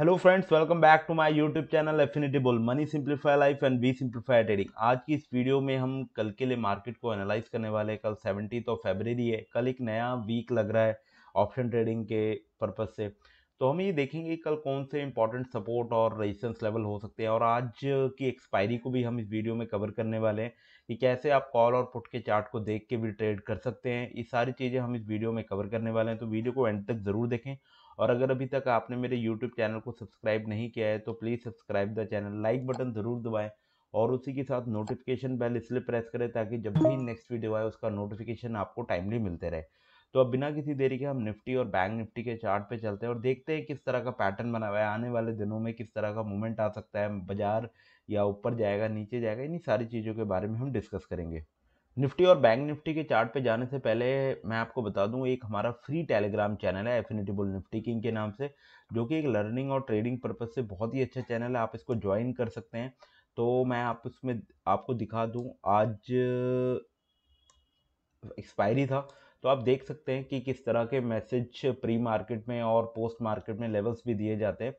hello friends welcome back to my YouTube channel Affinity bull money simplify life and be simplify trading आज की इस video में हम कल के लिए मार्केट को एनालाइज करने वाले हैं कल सेवेंटी ऑफ फेबररी है कल एक नया वीक लग रहा है ऑप्शन ट्रेडिंग के पर्पज़ से तो हम ये देखेंगे कल कौन से इंपॉर्टेंट सपोर्ट और रेजिस्टेंस लेवल हो सकते हैं और आज की एक्सपायरी को भी हम इस वीडियो में कवर करने वाले हैं कि कैसे आप कॉल और पुट के चार्ट को देख के भी ट्रेड कर सकते हैं ये सारी चीज़ें हम इस वीडियो में कवर करने वाले हैं तो वीडियो को एंड तक ज़रूर देखें और अगर अभी तक आपने मेरे यूट्यूब चैनल को सब्सक्राइब नहीं किया है तो please subscribe the channel like button ज़रूर दबाएँ और उसी के साथ नोटिफिकेशन बेल इसलिए प्रेस करें ताकि जब भी नेक्स्ट वीडियो आए उसका नोटिफिकेशन आपको टाइमली मिलते रहे तो अब बिना किसी देरी के हम निफ्टी और बैंक निफ्टी के चार्ट पे चलते हैं और देखते हैं किस तरह का पैटर्न बना हुआ है आने वाले दिनों में किस तरह का मूवमेंट आ सकता है बाजार या ऊपर जाएगा नीचे जाएगा इन्हीं सारी चीज़ों के बारे में हम डिस्कस करेंगे निफ्टी और बैंक निफ्टी के चार्ट पे जाने से पहले मैं आपको बता दूं एक हमारा फ्री टेलीग्राम चैनल है एफिनिटी बुल निफ्टी किंग के नाम से जो कि एक लर्निंग और ट्रेडिंग पर्पज़ से बहुत ही अच्छा चैनल है आप इसको ज्वाइन कर सकते हैं तो मैं आप उसमें आपको दिखा दूँ आज एक्सपायरी था तो आप देख सकते हैं कि किस तरह के मैसेज प्री मार्केट में और पोस्ट मार्केट में लेवल्स भी दिए जाते हैं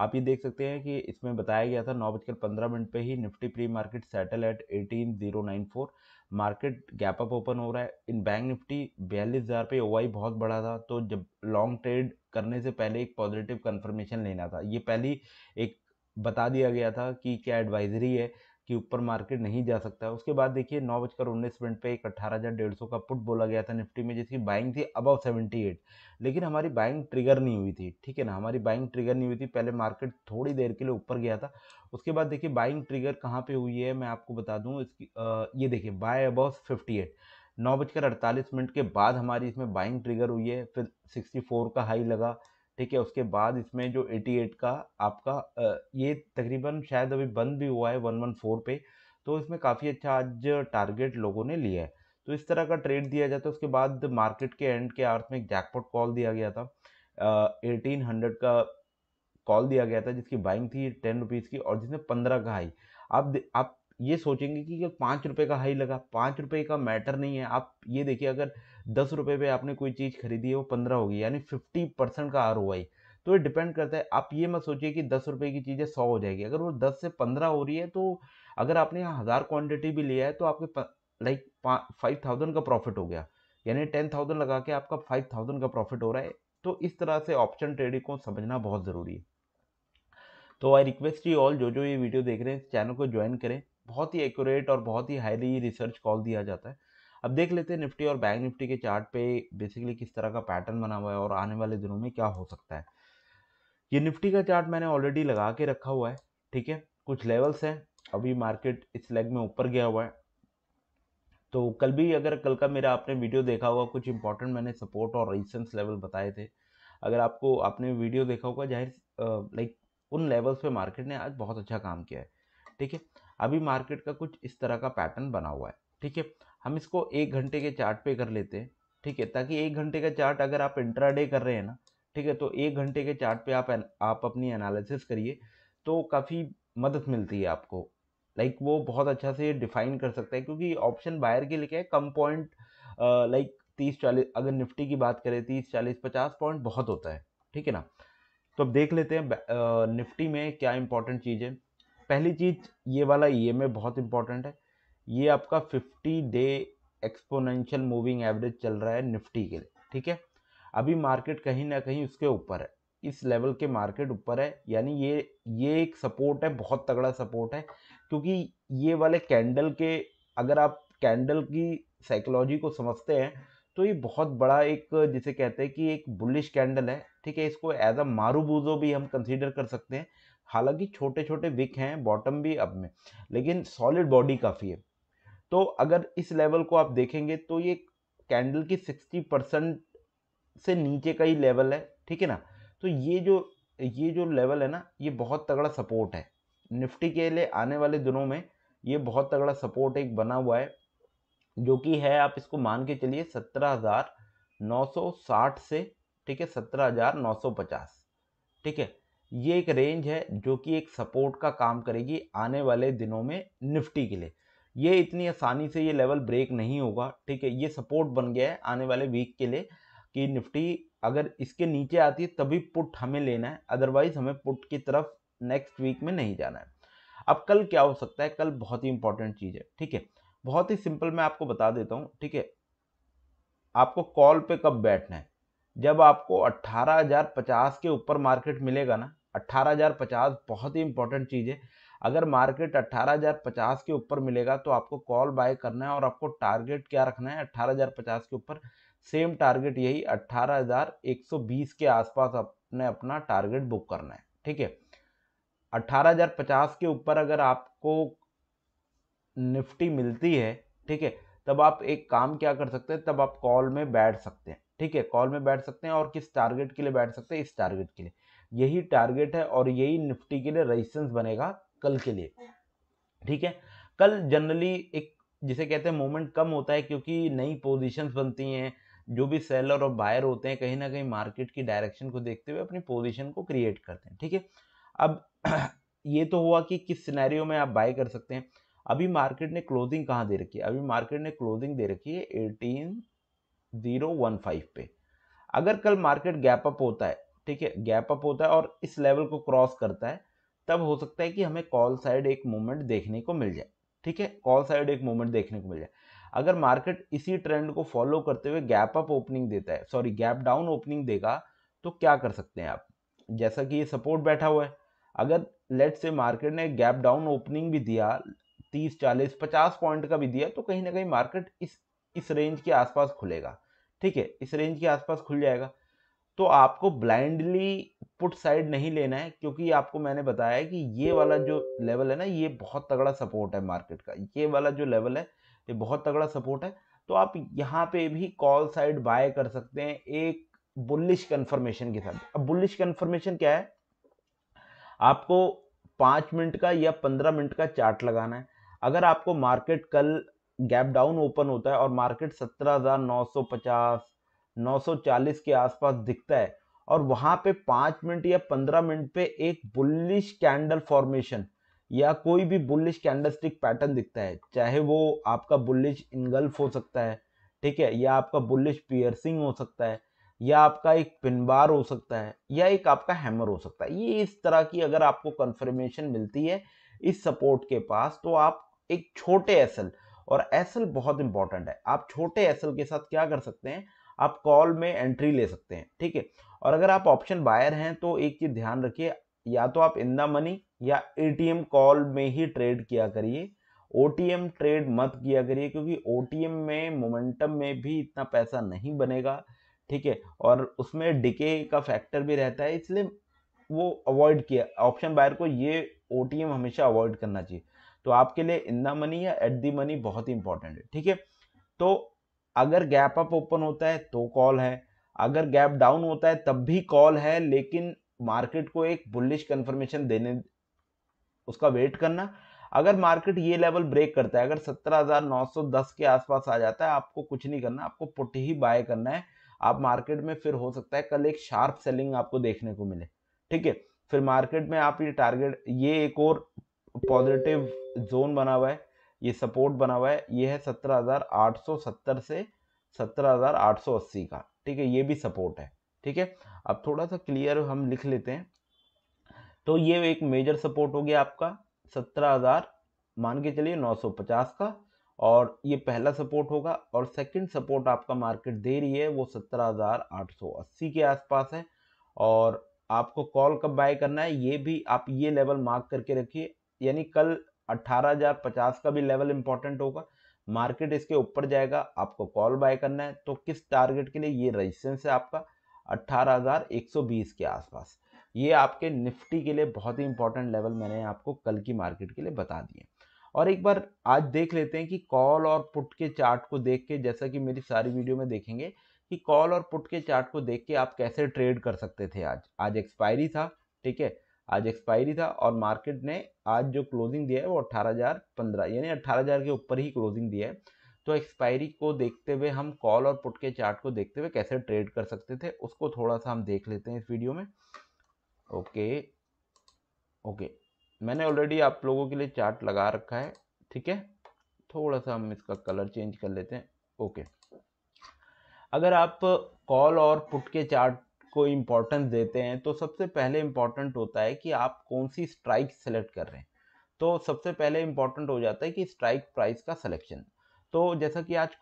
आप ये देख सकते हैं कि इसमें बताया गया था नौ बजकर पंद्रह मिनट पर ही Nifty pre market settle at eighteen zero nine four market gap up open हो रहा है इन बैंक निफ्टी बयालीस हज़ार पे ओवाई बहुत बड़ा था तो जब लॉन्ग ट्रेड करने से पहले एक पॉजिटिव कन्फर्मेशन लेना था ये पहली एक बता दिया गया था कि क्या एडवाइजरी है कि ऊपर मार्केट नहीं जा सकता है उसके बाद देखिए नौ बजकर उन्नीस मिनट पर एक अट्ठारह हज़ार डेढ़ सौ का पुट बोला गया था निफ्टी में जिसकी बाइंग थी अबव सेवेंटी एट लेकिन हमारी बाइंग ट्रिगर नहीं हुई थी ठीक है ना हमारी बाइंग ट्रिगर नहीं हुई थी पहले मार्केट थोड़ी देर के लिए ऊपर गया था उसके बाद देखिए बाइंग ट्रिगर कहाँ पर हुई है मैं आपको बता दूँ इसकी आ, ये देखिए बाय अबव फिफ्टी एट नौ बजकर अड़तालीस मिनट के बाद हमारी इसमें बाइंग ट्रिगर हुई है फिर सिक्सटी फोर का हाई लगा ठीक है उसके बाद इसमें जो 88 का आपका ये तकरीबन शायद अभी बंद भी हुआ है 114 पे तो इसमें काफ़ी अच्छा आज टारगेट लोगों ने लिया है तो इस तरह का ट्रेड दिया जाता है उसके बाद मार्केट के एंड के आर्थ में एक जैकपॉट कॉल दिया गया था एटीन हंड्रेड का कॉल दिया गया था जिसकी बाइंग थी टेन रुपीज़ की और जिसने पंद्रह का हाई आप आप ये सोचेंगे कि पाँच रुपये का हाई लगा पाँच रुपये का मैटर नहीं है आप ये देखिए अगर दस रुपये पर आपने कोई चीज़ खरीदी है वो पंद्रह होगी यानी फिफ्टी परसेंट का आर तो ये डिपेंड करता है आप ये मत सोचिए कि दस रुपये की चीज़ें सौ हो जाएगी अगर वो दस से पंद्रह हो रही है तो अगर आपने यहाँ हज़ार क्वान्टिटी भी लिया है तो आपके लाइक फाइव थाउजेंड का प्रॉफिट हो गया यानी टेन थाउजेंड लगा के आपका फाइव थाउजेंड का प्रॉफिट हो रहा है तो इस तरह से ऑप्शन ट्रेडिंग को समझना बहुत ज़रूरी है तो आई रिक्वेस्ट यू ऑल जो जो ये वीडियो देख रहे हैं चैनल को ज्वाइन करें बहुत ही एक्यूरेट और बहुत ही हाईली रिसर्च कॉल दिया जाता है अब देख लेते हैं निफ्टी और बैंक निफ्टी के चार्ट पे बेसिकली किस तरह का पैटर्न बना हुआ है और आने वाले दिनों में क्या हो सकता है ये निफ्टी का चार्ट मैंने ऑलरेडी लगा के रखा हुआ है ठीक है कुछ लेवल्स हैं अभी मार्केट इस लेग में ऊपर गया हुआ है तो कल भी अगर कल का मेरा आपने वीडियो देखा होगा कुछ इंपॉर्टेंट मैंने सपोर्ट और रिसेंस लेवल बताए थे अगर आपको आपने वीडियो देखा होगा जाहिर लाइक उन लेवल्स पे मार्केट ने आज बहुत अच्छा काम किया है ठीक है अभी मार्केट का कुछ इस तरह का पैटर्न बना हुआ है ठीक है हम इसको एक घंटे के चार्ट पे कर लेते हैं ठीक है ताकि एक घंटे का चार्ट अगर आप इंट्राडे कर रहे हैं ना ठीक है तो एक घंटे के चार्ट पे आप आप अपनी एनालिसिस करिए तो काफ़ी मदद मिलती है आपको लाइक वो बहुत अच्छा से डिफाइन कर सकता है क्योंकि ऑप्शन बायर के लिए क्या है कम पॉइंट लाइक तीस चालीस अगर निफ्टी की बात करें तीस चालीस पचास पॉइंट बहुत होता है ठीक है ना तो अब देख लेते हैं निफ्टी में क्या इंपॉर्टेंट चीज़ है पहली चीज़ ये वाला ई e एम बहुत इंपॉर्टेंट है ये आपका fifty day exponential moving average चल रहा है निफ्टी के लिए ठीक है अभी मार्केट कहीं ना कहीं उसके ऊपर है इस लेवल के मार्केट ऊपर है यानी ये ये एक सपोर्ट है बहुत तगड़ा सपोर्ट है क्योंकि ये वाले कैंडल के अगर आप कैंडल की साइकोलॉजी को समझते हैं तो ये बहुत बड़ा एक जिसे कहते हैं कि एक बुलिश कैंडल है ठीक है इसको एज अ मारूबूजो भी हम कंसीडर कर सकते हैं हालांकि छोटे छोटे विक हैं बॉटम भी अब में लेकिन सॉलिड बॉडी काफ़ी है तो अगर इस लेवल को आप देखेंगे तो ये कैंडल की 60 परसेंट से नीचे का ही लेवल है ठीक है ना तो ये जो ये जो लेवल है ना ये बहुत तगड़ा सपोर्ट है निफ्टी के लिए आने वाले दिनों में ये बहुत तगड़ा सपोर्ट एक बना हुआ है जो कि है आप इसको मान के चलिए सत्रह हज़ार नौ सौ साठ से ठीक है सत्रह हज़ार नौ सौ पचास ठीक है ये एक रेंज है जो कि एक सपोर्ट का काम करेगी आने वाले दिनों में निफ्टी के लिए ये इतनी आसानी से ये लेवल ब्रेक नहीं होगा ठीक है ये सपोर्ट बन गया है आने वाले वीक के लिए कि निफ्टी अगर इसके नीचे आती है तभी पुट हमें लेना है अदरवाइज हमें पुट की तरफ नेक्स्ट वीक में नहीं जाना है अब कल क्या हो सकता है कल बहुत ही इंपॉर्टेंट चीज़ है ठीक है बहुत ही सिंपल मैं आपको बता देता हूँ ठीक है आपको कॉल पे कब बैठना है जब आपको 18,050 के ऊपर मार्केट मिलेगा ना 18,050 बहुत ही इंपॉर्टेंट चीज़ है अगर मार्केट 18,050 के ऊपर मिलेगा तो आपको कॉल बाय करना है और आपको टारगेट क्या रखना है 18,050 के ऊपर सेम टारगेट यही 18,120 के आसपास अपने अपना टारगेट बुक करना है ठीक है 18,050 के ऊपर अगर आपको निफ्टी मिलती है ठीक है तब आप एक काम क्या कर सकते हैं तब आप कॉल में बैठ सकते हैं ठीक है कॉल में बैठ सकते हैं और किस टारगेट के लिए बैठ सकते हैं इस टारगेट के लिए यही टारगेट है और यही निफ्टी के लिए रजिस्टेंस बनेगा कल के लिए ठीक है कल जनरली एक जिसे कहते हैं मोमेंट कम होता है क्योंकि नई पोजिशन बनती हैं जो भी सेलर और बायर होते हैं कहीं ना कहीं मार्केट की डायरेक्शन को देखते हुए अपनी पोजिशन को क्रिएट करते हैं ठीक है अब ये तो हुआ कि किस सिनेरियो में आप बाय कर सकते हैं अभी मार्केट ने क्लोजिंग कहाँ दे रखी है अभी मार्केट ने क्लोजिंग दे रखी है एटीन जीरो वन फाइव पे अगर कल मार्केट गैप अप होता है ठीक है गैप अप होता है और इस लेवल को क्रॉस करता है तब हो सकता है कि हमें कॉल साइड एक मूवमेंट देखने को मिल जाए ठीक है कॉल साइड एक मूवमेंट देखने को मिल जाए अगर मार्केट इसी ट्रेंड को फॉलो करते हुए गैप अप ओपनिंग देता है सॉरी गैप डाउन ओपनिंग देगा तो क्या कर सकते हैं आप जैसा कि ये सपोर्ट बैठा हुआ है अगर लेट से मार्केट ने गैप डाउन ओपनिंग भी दिया तीस चालीस पचास पॉइंट का भी दिया तो कहीं ना कहीं मार्केट इस इस रेंज के आसपास खुलेगा ठीक है इस रेंज के आसपास खुल जाएगा तो आपको ब्लाइंडली पुट साइड नहीं लेना है क्योंकि आपको मैंने बताया है कि ये वाला जो लेवल है ना ये बहुत तगड़ा सपोर्ट है मार्केट का ये वाला जो लेवल है ये बहुत तगड़ा सपोर्ट है तो आप यहाँ पे भी कॉल साइड बाय कर सकते हैं एक बुलिश कन्फर्मेशन के साथ अब बुलिश कन्फर्मेशन क्या है आपको पाँच मिनट का या पंद्रह मिनट का चार्ट लगाना है अगर आपको मार्केट कल गैप डाउन ओपन होता है और मार्केट सत्रह हज़ार नौ सौ पचास 940 के आसपास दिखता है और वहां पे पांच मिनट या पंद्रह मिनट पे एक बुलिश कैंडल फॉर्मेशन या कोई भी बुलिश कैंडलस्टिक पैटर्न दिखता है चाहे वो आपका बुलिश इनगल्फ हो सकता है ठीक है या आपका बुलिश पियर्सिंग हो सकता है या आपका एक पिनबार हो सकता है या एक आपका हैमर हो सकता है ये इस तरह की अगर आपको कंफर्मेशन मिलती है इस सपोर्ट के पास तो आप एक छोटे एसल और एसल बहुत इंपॉर्टेंट है आप छोटे एसल के साथ क्या कर सकते हैं आप कॉल में एंट्री ले सकते हैं ठीक है और अगर आप ऑप्शन बायर हैं तो एक चीज़ ध्यान रखिए या तो आप इंदा मनी या एटीएम कॉल में ही ट्रेड किया करिए ओटीएम ट्रेड मत किया करिए क्योंकि ओटीएम में मोमेंटम में भी इतना पैसा नहीं बनेगा ठीक है और उसमें डिके का फैक्टर भी रहता है इसलिए वो अवॉइड किया ऑप्शन बायर को ये ओ हमेशा अवॉइड करना चाहिए तो आपके लिए इंदा मनी या एट दी मनी बहुत ही इंपॉर्टेंट है ठीक है तो अगर गैप अप ओपन होता है तो कॉल है अगर गैप डाउन होता है तब भी कॉल है लेकिन मार्केट को एक बुलिश कंफर्मेशन देने उसका वेट करना अगर मार्केट ये लेवल ब्रेक करता है अगर 17,910 के आसपास आ जाता है आपको कुछ नहीं करना आपको पुट ही बाय करना है आप मार्केट में फिर हो सकता है कल एक शार्प सेलिंग आपको देखने को मिले ठीक है फिर मार्केट में आप ये टारगेट ये एक और पॉजिटिव जोन बना हुआ है ये सपोर्ट बना हुआ है ये है 17,870 से 17,880 का ठीक है ये भी सपोर्ट है ठीक है अब थोड़ा सा क्लियर हम लिख लेते हैं तो ये एक मेजर सपोर्ट हो गया आपका 17,000 मान के चलिए 950 का और ये पहला सपोर्ट होगा और सेकंड सपोर्ट आपका मार्केट दे रही है वो 17,880 के आसपास है और आपको कॉल कब बाय करना है ये भी आप ये लेवल मार्क करके रखिए यानी कल 18,050 का भी लेवल इंपॉर्टेंट होगा मार्केट इसके ऊपर जाएगा आपको कॉल बाय करना है तो किस टारगेट के लिए ये रजिस्टेंस है आपका 18,120 के आसपास ये आपके निफ्टी के लिए बहुत ही इंपॉर्टेंट लेवल मैंने आपको कल की मार्केट के लिए बता दिए और एक बार आज देख लेते हैं कि कॉल और पुट के चार्ट को देख के जैसा कि मेरी सारी वीडियो में देखेंगे कि कॉल और पुट के चार्ट को देख के आप कैसे ट्रेड कर सकते थे आज आज एक्सपायरी था ठीक है आज एक्सपायरी था और मार्केट ने आज जो क्लोजिंग दिया है वो अट्ठारह हज़ार पंद्रह यानी अट्ठारह हज़ार के ऊपर ही क्लोजिंग दिया है तो एक्सपायरी को देखते हुए हम कॉल और पुट के चार्ट को देखते हुए कैसे ट्रेड कर सकते थे उसको थोड़ा सा हम देख लेते हैं इस वीडियो में ओके ओके मैंने ऑलरेडी आप लोगों के लिए चार्ट लगा रखा है ठीक है थोड़ा सा हम इसका कलर चेंज कर लेते हैं ओके अगर आप कॉल और पुट के चार्ट को इम्पोर्टेंस देते हैं तो सबसे पहले इम्पॉर्टेंट होता है कि आप कौन सी स्ट्राइक सेलेक्ट कर रहे हैं तो सबसे पहले इम्पॉर्टेंट हो जाता है कि स्ट्राइक प्राइस का सिलेक्शन तो जैसा कि आज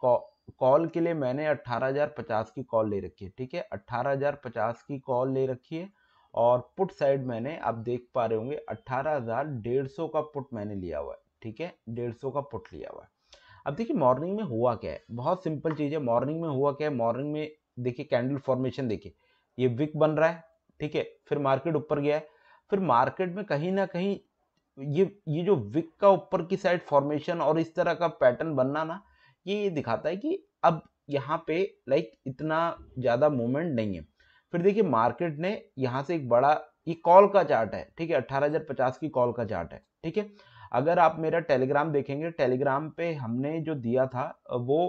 कॉल के लिए मैंने 18,050 की कॉल ले रखी है ठीक है 18,050 की कॉल ले रखी है और पुट साइड मैंने आप देख पा रहे होंगे अट्ठारह का पुट मैंने लिया हुआ है ठीक है सौ का पुट लिया हुआ है अब देखिए मॉर्निंग में हुआ क्या है बहुत सिंपल चीज़ है मॉर्निंग में हुआ क्या है मॉर्निंग में देखिए कैंडल फॉर्मेशन देखिए ये विक बन रहा है ठीक है फिर मार्केट ऊपर गया है फिर मार्केट में कहीं ना कहीं ये ये जो विक का ऊपर की साइड फॉर्मेशन और इस तरह का पैटर्न बनना ना ये ये दिखाता है कि अब यहाँ पे लाइक इतना ज़्यादा मूवमेंट नहीं है फिर देखिए मार्केट ने यहाँ से एक बड़ा ये कॉल का चार्ट है ठीक है अट्ठारह की कॉल का चार्ट है ठीक है अगर आप मेरा टेलीग्राम देखेंगे टेलीग्राम पे हमने जो दिया था वो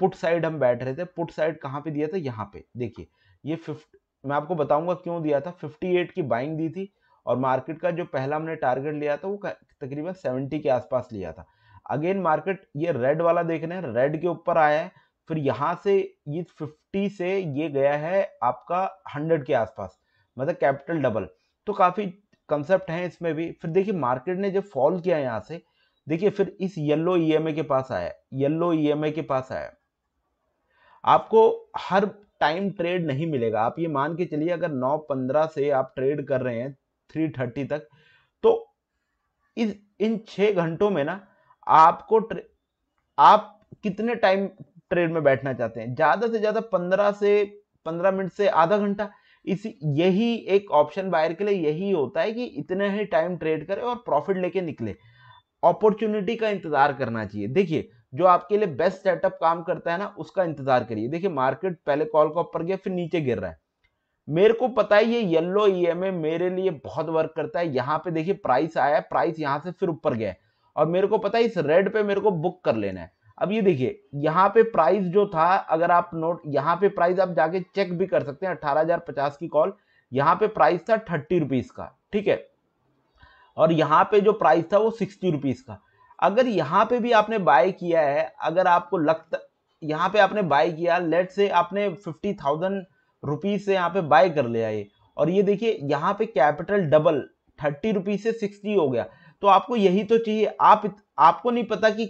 पुट साइड हम बैठ रहे थे पुट साइड कहाँ पे दिया था यहाँ पे देखिए ये फिफ्ट मैं आपको बताऊंगा क्यों दिया था 58 की बाइंग दी थी और मार्केट का जो पहला हमने टारगेट लिया था वो तकरीबन 70 के आसपास लिया था अगेन मार्केट ये रेड वाला देख रहे हैं रेड के ऊपर आया है फिर यहाँ से ये 50 से ये गया है आपका 100 के आसपास मतलब कैपिटल डबल तो काफ़ी कंसेप्ट हैं इसमें भी फिर देखिए मार्केट ने जब फॉल किया यहाँ से देखिए फिर इस येल्लो ई e के पास आया येल्लो ई e के पास आया आपको हर टाइम ट्रेड नहीं मिलेगा आप ये मान के चलिए अगर 9:15 से आप ट्रेड कर रहे हैं 3:30 तक तो इस इन छः घंटों में ना आपको आप कितने टाइम ट्रेड में बैठना चाहते हैं ज़्यादा से ज़्यादा 15 से 15 मिनट से आधा घंटा इसी यही एक ऑप्शन बायर के लिए यही होता है कि इतने ही टाइम ट्रेड करे और प्रॉफिट लेके निकले अपॉर्चुनिटी का इंतजार करना चाहिए देखिए जो आपके लिए बेस्ट सेटअप काम करता है ना उसका इंतजार करिए देखिए मार्केट पहले कॉल का ऊपर गया फिर नीचे गिर रहा है मेरे को पता है ये येलो ए मेरे लिए बहुत वर्क करता है यहाँ पे देखिए प्राइस आया प्राइस यहाँ से फिर ऊपर गया और मेरे को पता है इस रेड पे मेरे को बुक कर लेना है अब ये देखिए यहाँ पे प्राइस जो था अगर आप नोट यहाँ पे प्राइस आप जाके चेक भी कर सकते हैं अठारह की कॉल यहाँ पे प्राइस था थर्टी रुपीज का ठीक है और यहाँ पे जो प्राइस था वो सिक्सटी रुपीज का अगर यहाँ पे भी आपने बाय किया है अगर आपको लगता यहाँ पे आपने बाय किया लेट से आपने फिफ्टी थाउजेंड रुपीज से यहाँ पे बाय कर लिया ये और ये देखिए यहाँ पे कैपिटल डबल थर्टी रुपीज से सिक्सटी हो गया तो आपको यही तो चाहिए आप आपको नहीं पता कि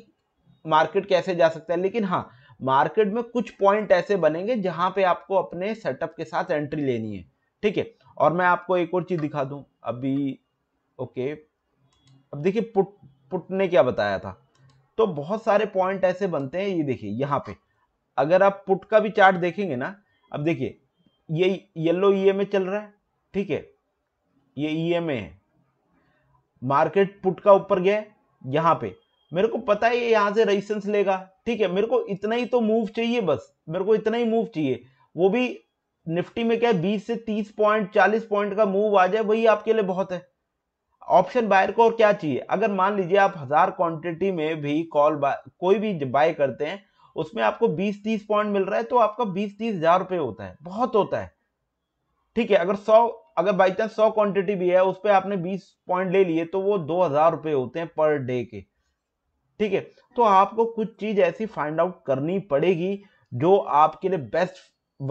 मार्केट कैसे जा सकता है लेकिन हाँ मार्केट में कुछ पॉइंट ऐसे बनेंगे जहां पे आपको अपने सेटअप के साथ एंट्री लेनी है ठीक है और मैं आपको एक और चीज दिखा दू अभी ओके अब देखिए पुट पुट ने क्या बताया था तो बहुत सारे पॉइंट ऐसे बनते हैं ये देखिए यहाँ पे अगर आप पुट का भी चार्ट देखेंगे ना अब देखिए ये येलो ई में चल रहा है ठीक है ये ई ए है मार्केट पुट का ऊपर गया यहाँ पे मेरे को पता है ये यहाँ से रजिस्टेंस लेगा ठीक है मेरे को इतना ही तो मूव चाहिए बस मेरे को इतना ही मूव चाहिए वो भी निफ्टी में क्या है बीस से तीस पॉइंट चालीस पॉइंट का मूव आ जाए वही आपके लिए बहुत है ऑप्शन बायर को और क्या चाहिए अगर मान लीजिए आप हजार क्वांटिटी में भी कॉल कोई भी बाय करते हैं उसमें आपको 20-30 पॉइंट मिल रहा है तो आपका 20-30 हजार रुपये होता है बहुत होता है ठीक है अगर 100 अगर बाई चांस सौ क्वांटिटी भी है उस पर आपने 20 पॉइंट ले लिए तो वो दो हजार रुपये होते हैं पर डे के ठीक है तो आपको कुछ चीज ऐसी फाइंड आउट करनी पड़ेगी जो आपके लिए बेस्ट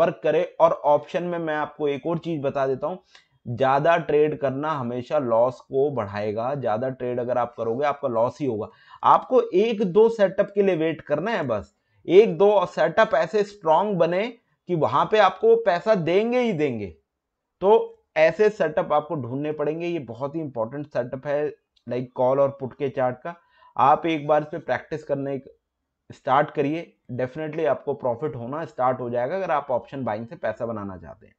वर्क करे और ऑप्शन में मैं आपको एक और चीज बता देता हूँ ज़्यादा ट्रेड करना हमेशा लॉस को बढ़ाएगा ज़्यादा ट्रेड अगर आप करोगे आपका लॉस ही होगा आपको एक दो सेटअप के लिए वेट करना है बस एक दो सेटअप ऐसे स्ट्रांग बने कि वहां पे आपको पैसा देंगे ही देंगे तो ऐसे सेटअप आपको ढूंढने पड़ेंगे ये बहुत ही इंपॉर्टेंट सेटअप है लाइक कॉल और पुट के चार्ट का आप एक बार इस पर प्रैक्टिस करने स्टार्ट करिए डेफिनेटली आपको प्रॉफिट होना स्टार्ट हो जाएगा अगर आप ऑप्शन बाइंग से पैसा बनाना चाहते हैं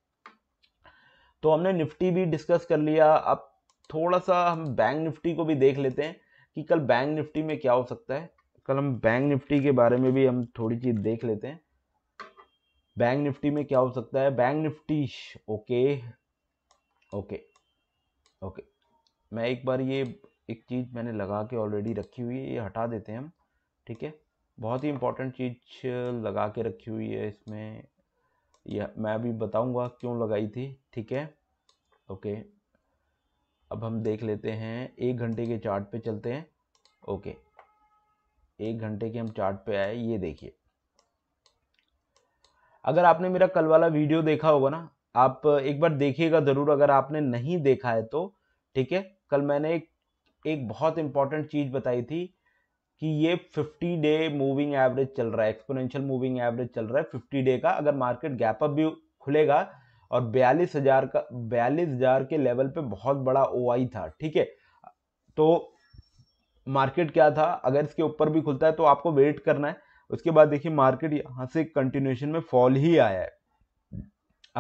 तो हमने निफ्टी भी डिस्कस कर लिया अब थोड़ा सा हम बैंक निफ्टी को भी देख लेते हैं कि कल बैंक निफ्टी में क्या हो सकता है कल हम बैंक निफ्टी के बारे में भी हम थोड़ी चीज़ देख लेते हैं बैंक निफ्टी में क्या हो सकता है bank Nifty okay okay okay मैं एक बार ये एक चीज़ मैंने लगा के ऑलरेडी रखी हुई है ये हटा देते हैं हम ठीक है बहुत ही इंपॉर्टेंट चीज़ लगा के रखी हुई है इसमें यह मैं अभी बताऊंगा क्यों लगाई थी ठीक है ओके अब हम देख लेते हैं एक घंटे के चार्ट पे चलते हैं ओके एक घंटे के हम चार्ट पे आए ये देखिए अगर आपने मेरा कल वाला वीडियो देखा होगा ना आप एक बार देखिएगा ज़रूर अगर आपने नहीं देखा है तो ठीक है कल मैंने एक एक बहुत इंपॉर्टेंट चीज़ बताई थी कि ये 50 डे मूविंग एवरेज चल रहा है एक्सपोनेंशियल मूविंग एवरेज चल रहा है 50 डे का अगर मार्केट गैप अप भी खुलेगा और बयालीस हजार का बयालीस हजार के लेवल पे बहुत बड़ा ओ था ठीक है तो मार्केट क्या था अगर इसके ऊपर भी खुलता है तो आपको वेट करना है उसके बाद देखिए मार्केट यहाँ से कंटिन्यूशन में फॉल ही आया है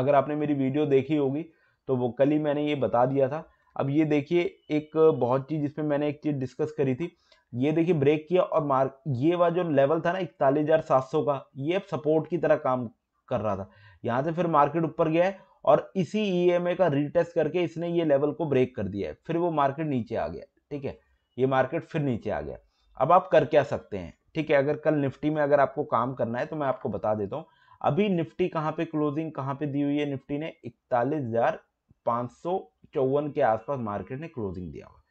अगर आपने मेरी वीडियो देखी होगी तो वो कल ही मैंने ये बता दिया था अब ये देखिए एक बहुत चीज़ जिसमें मैंने एक चीज़ डिस्कस करी थी ये देखिए ब्रेक किया और मार्क ये वाला जो लेवल था ना इकतालीस हजार सात सौ का ये अब सपोर्ट की तरह काम कर रहा था यहाँ से फिर मार्केट ऊपर गया है और इसी ई e का रिटेस्ट करके इसने ये लेवल को ब्रेक कर दिया है फिर वो मार्केट नीचे आ गया ठीक है ये मार्केट फिर नीचे आ गया अब आप कर क्या सकते हैं ठीक है अगर कल निफ्टी में अगर आपको काम करना है तो मैं आपको बता देता हूँ अभी निफ्टी कहाँ पे क्लोजिंग कहाँ पे दी हुई है निफ्टी ने इकतालीस हजार पाँच सौ चौवन के आसपास मार्केट ने क्लोजिंग दिया हुआ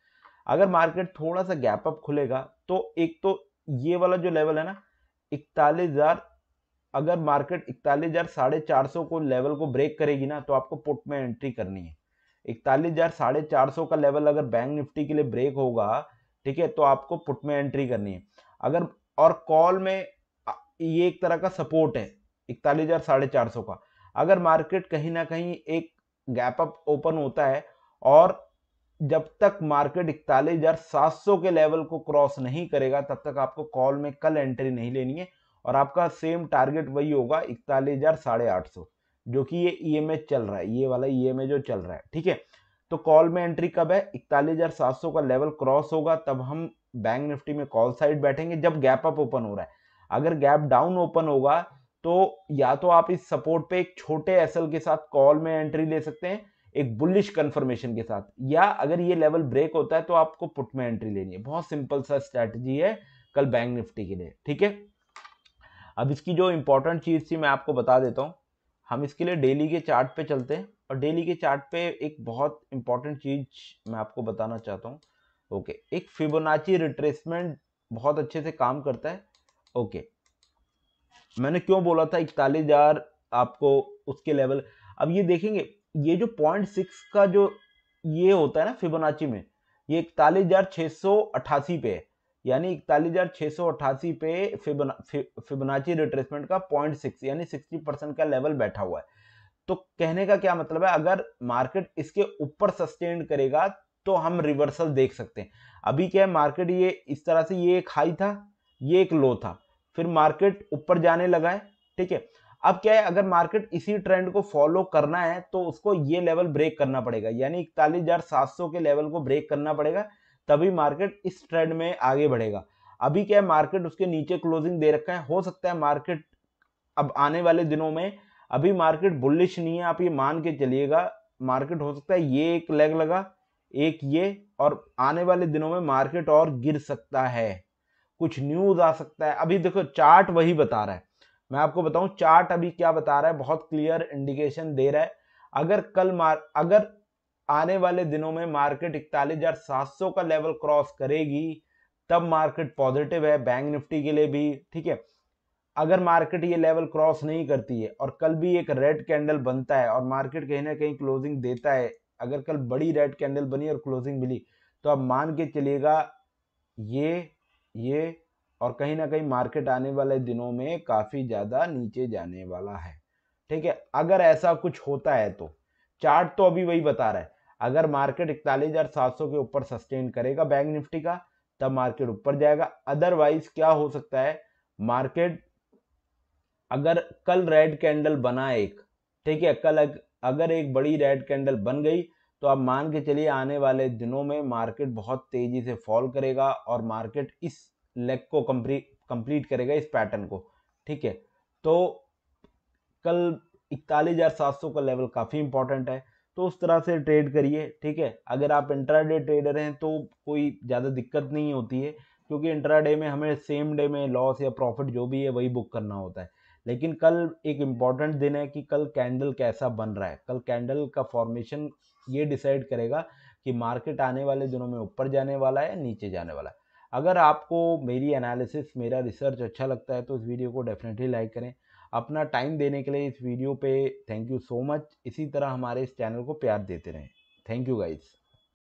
अगर मार्केट थोड़ा सा गैप अप खुलेगा तो एक तो ये वाला जो लेवल है ना इकतालीस हजार अगर मार्केट इकतालीस हजार साढ़े चार सौ को लेवल को ब्रेक करेगी ना तो आपको पुट में एंट्री करनी है इकतालीस हजार साढ़े चार सौ का लेवल अगर बैंक निफ्टी के लिए ब्रेक होगा ठीक है तो आपको पुट में एंट्री करनी है अगर और कॉल में ये एक तरह का सपोर्ट है इकतालीस हजार साढ़े चार सौ का अगर मार्केट कहीं ना कहीं एक गैप अप ओपन होता है और जब तक मार्केट इकतालीस हजार सात सौ के लेवल को क्रॉस नहीं करेगा तब तक आपको कॉल में कल एंट्री नहीं लेनी है और आपका सेम टारगेट वही होगा इकतालीस हजार साढ़े आठ सौ जो कि ये ई e चल रहा है ये वाला ई e जो चल रहा है ठीक है तो कॉल में एंट्री कब है इकतालीस हजार सात सौ का लेवल क्रॉस होगा तब हम बैंक निफ्टी में कॉल साइड बैठेंगे जब गैप अप ओपन हो रहा है अगर गैप डाउन ओपन होगा तो या तो आप इस सपोर्ट पे एक छोटे एसएल के साथ कॉल में एंट्री ले सकते हैं एक बुलिश कंफर्मेशन के साथ या अगर ये लेवल ब्रेक होता है तो आपको पुट में एंट्री लेनी है बहुत सिंपल सा स्ट्रेटजी है कल बैंक निफ्टी के लिए ठीक है अब इसकी जो इंपॉर्टेंट चीज़ थी मैं आपको बता देता हूँ हम इसके लिए डेली के चार्ट पे चलते हैं और डेली के चार्ट पे एक बहुत इंपॉर्टेंट चीज़ मैं आपको बताना चाहता हूँ ओके एक फिबोनाची रिट्रेसमेंट बहुत अच्छे से काम करता है ओके मैंने क्यों बोला था इकतालीस हज़ार आपको उसके लेवल अब ये देखेंगे ये जो पॉइंट सिक्स का जो ये होता है ना फिबोनाची में ये इकतालीस हजार छः सौ अट्ठासी पे है यानी इकतालीस हजार छः सौ अट्ठासी पे फिबोना फिबोनाची रिट्रेसमेंट का पॉइंट सिक्स यानी सिक्सटी परसेंट का लेवल बैठा हुआ है तो कहने का क्या मतलब है अगर मार्केट इसके ऊपर सस्टेन करेगा तो हम रिवर्सल देख सकते हैं अभी क्या है मार्केट ये इस तरह से ये एक हाई था ये एक लो था फिर मार्केट ऊपर जाने लगा है ठीक है अब क्या है अगर मार्केट इसी ट्रेंड को फॉलो करना है तो उसको ये लेवल ब्रेक करना पड़ेगा यानी इकतालीस हजार सात सौ के लेवल को ब्रेक करना पड़ेगा तभी मार्केट इस ट्रेंड में आगे बढ़ेगा अभी क्या है मार्केट उसके नीचे क्लोजिंग दे रखा है हो सकता है मार्केट अब आने वाले दिनों में अभी मार्केट बुलिश नहीं है आप ये मान के चलिएगा मार्केट हो सकता है ये एक लेग लगा एक ये और आने वाले दिनों में मार्केट और गिर सकता है कुछ न्यूज आ सकता है अभी देखो चार्ट वही बता रहा है मैं आपको बताऊं चार्ट अभी क्या बता रहा है बहुत क्लियर इंडिकेशन दे रहा है अगर कल मार अगर आने वाले दिनों में मार्केट इकतालीस हजार सात सौ का लेवल क्रॉस करेगी तब मार्केट पॉजिटिव है बैंक निफ्टी के लिए भी ठीक है अगर मार्केट ये लेवल क्रॉस नहीं करती है और कल भी एक रेड कैंडल बनता है और मार्केट कहीं ना कहीं क्लोजिंग देता है अगर कल बड़ी रेड कैंडल बनी और क्लोजिंग मिली तो आप मान के चलिएगा ये ये और कहीं ना कहीं मार्केट आने वाले दिनों में काफ़ी ज़्यादा नीचे जाने वाला है ठीक है अगर ऐसा कुछ होता है तो चार्ट तो अभी वही बता रहा है अगर मार्केट इकतालीस हजार सात सौ के ऊपर सस्टेन करेगा बैंक निफ्टी का तब मार्केट ऊपर जाएगा अदरवाइज क्या हो सकता है मार्केट अगर कल रेड कैंडल बना एक ठीक है कल अगर एक बड़ी रेड कैंडल बन गई तो आप मान के चलिए आने वाले दिनों में मार्केट बहुत तेजी से फॉल करेगा और मार्केट इस लेग को कंप्लीट कम्प्लीट करेगा इस पैटर्न को ठीक है तो कल इकतालीस हज़ार सात सौ का लेवल काफ़ी इंपॉर्टेंट है तो उस तरह से ट्रेड करिए ठीक है अगर आप इंट्राडे ट्रेडर हैं तो कोई ज़्यादा दिक्कत नहीं होती है क्योंकि इंट्राडे में हमें सेम डे में लॉस या प्रॉफिट जो भी है वही बुक करना होता है लेकिन कल एक इम्पॉर्टेंट दिन है कि कल कैंडल कैसा बन रहा है कल कैंडल का फॉर्मेशन ये डिसाइड करेगा कि मार्केट आने वाले दिनों में ऊपर जाने वाला है या नीचे जाने वाला है अगर आपको मेरी एनालिसिस मेरा रिसर्च अच्छा लगता है तो इस वीडियो को डेफिनेटली लाइक करें अपना टाइम देने के लिए इस वीडियो पे थैंक यू सो मच इसी तरह हमारे इस चैनल को प्यार देते रहें थैंक यू गाइज़